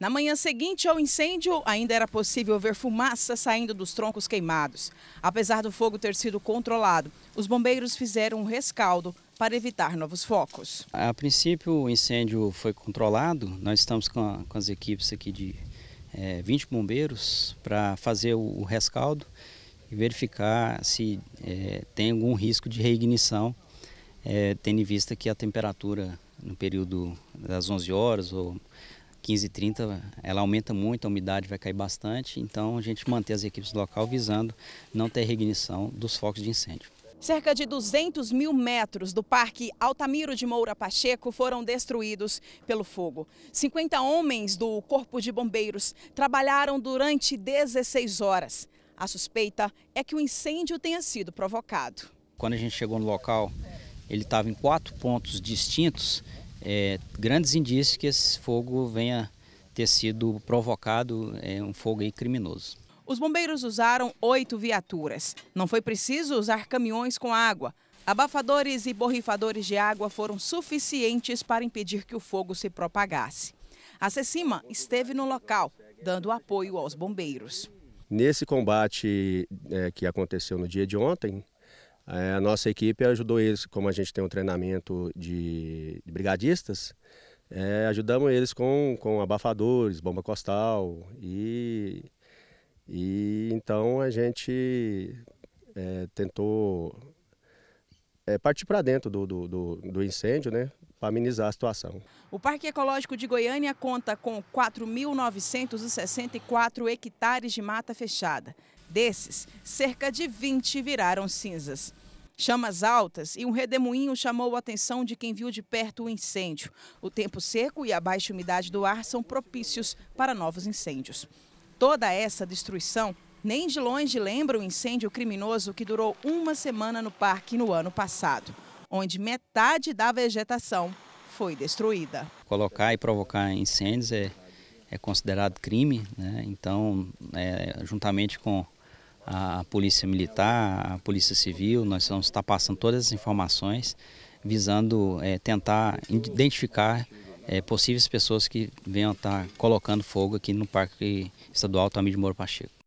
Na manhã seguinte ao incêndio, ainda era possível ver fumaça saindo dos troncos queimados. Apesar do fogo ter sido controlado, os bombeiros fizeram um rescaldo para evitar novos focos. A princípio, o incêndio foi controlado. Nós estamos com, a, com as equipes aqui de é, 20 bombeiros para fazer o, o, rescaldo e verificar se é, tem algum risco de reignição, é, tendo em vista que a temperatura no período das 11 horas ou 15 30 ela aumenta muito, a umidade vai cair bastante, então a gente mantém as equipes do local visando não ter reignição dos focos de incêndio. Cerca de 200 mil metros do Parque Altamiro de Moura Pacheco foram destruídos pelo fogo. 50 homens do Corpo de Bombeiros trabalharam durante 16 horas. A suspeita é que o incêndio tenha sido provocado. Quando a gente chegou no local, ele estava em quatro pontos distintos é, grandes indícios que esse fogo venha ter sido provocado, é, um fogo criminoso. Os bombeiros usaram oito viaturas. Não foi preciso usar caminhões com água. Abafadores e borrifadores de água foram suficientes para impedir que o fogo se propagasse. A Cecima esteve no local, dando apoio aos bombeiros. Nesse combate é, que aconteceu no dia de ontem, é, a nossa equipe ajudou eles, como a gente tem um treinamento de, de brigadistas, é, ajudamos eles com, com abafadores, bomba costal e, e então a gente é, tentou é, partir para dentro do, do, do, do incêndio, né? para amenizar a situação. O Parque Ecológico de Goiânia conta com 4.964 hectares de mata fechada. Desses, cerca de 20 viraram cinzas. Chamas altas e um redemoinho chamou a atenção de quem viu de perto o incêndio. O tempo seco e a baixa umidade do ar são propícios para novos incêndios. Toda essa destruição nem de longe lembra o incêndio criminoso que durou uma semana no parque no ano passado, onde metade da vegetação foi destruída. Colocar e provocar incêndios é, é considerado crime, né? então, é, juntamente com a Polícia Militar, a Polícia Civil, nós vamos estar passando todas as informações visando é, tentar identificar é, possíveis pessoas que venham estar colocando fogo aqui no Parque Estadual Tamir de Moro Pacheco.